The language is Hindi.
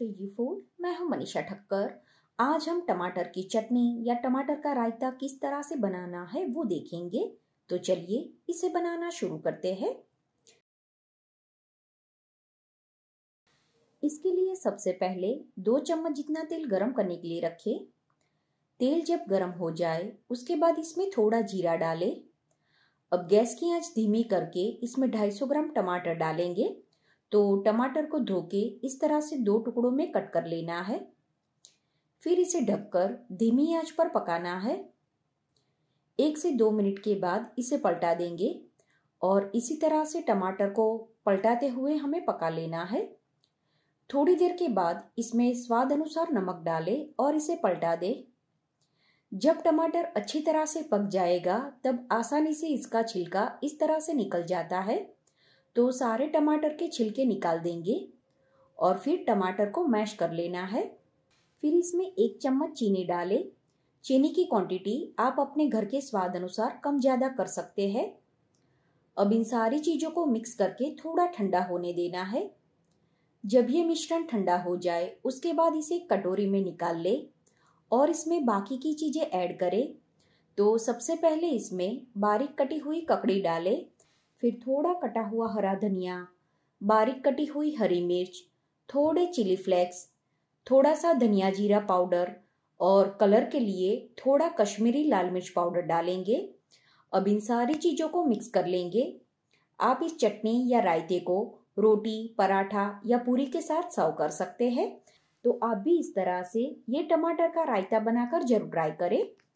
श्रेजी फूड मैं हूं मनीषा ठक्कर आज हम टमाटर की चटनी या टमाटर का रायता किस तरह से बनाना है वो देखेंगे तो चलिए इसे बनाना शुरू करते हैं इसके लिए सबसे पहले दो चम्मच जितना तेल गरम करने के लिए रखें तेल जब गरम हो जाए उसके बाद इसमें थोड़ा जीरा डालें अब गैस की आंच धीमी करके इसमें 250 ग्राम टमाटर डालेंगे तो टमाटर को धो के इस तरह से दो टुकड़ों में कट कर लेना है फिर इसे ढककर धीमी आंच पर पकाना है एक से दो मिनट के बाद इसे पलटा देंगे और इसी तरह से टमाटर को पलटाते हुए हमें पका लेना है थोड़ी देर के बाद इसमें स्वाद अनुसार नमक डालें और इसे पलटा दें जब टमाटर अच्छी तरह से पक जाएगा तब आसानी से इसका छिलका इस तरह से निकल जाता है तो सारे टमाटर के छिलके निकाल देंगे और फिर टमाटर को मैश कर लेना है फिर इसमें एक चम्मच चीनी डालें चीनी की क्वांटिटी आप अपने घर के स्वाद अनुसार कम ज़्यादा कर सकते हैं अब इन सारी चीज़ों को मिक्स करके थोड़ा ठंडा होने देना है जब ये मिश्रण ठंडा हो जाए उसके बाद इसे कटोरी में निकाल ले और इसमें बाकी की चीज़ें ऐड करें तो सबसे पहले इसमें बारीक कटी हुई ककड़ी डालें फिर थोड़ा कटा हुआ हरा धनिया बारीक कटी हुई हरी मिर्च थोड़े चिली फ्लेक्स थोड़ा सा धनिया जीरा पाउडर और कलर के लिए थोड़ा कश्मीरी लाल मिर्च पाउडर डालेंगे अब इन सारी चीज़ों को मिक्स कर लेंगे आप इस चटनी या रायते को रोटी पराठा या पूरी के साथ सर्व कर सकते हैं तो आप भी इस तरह से ये टमाटर का रायता बनाकर जरूर ट्राई करें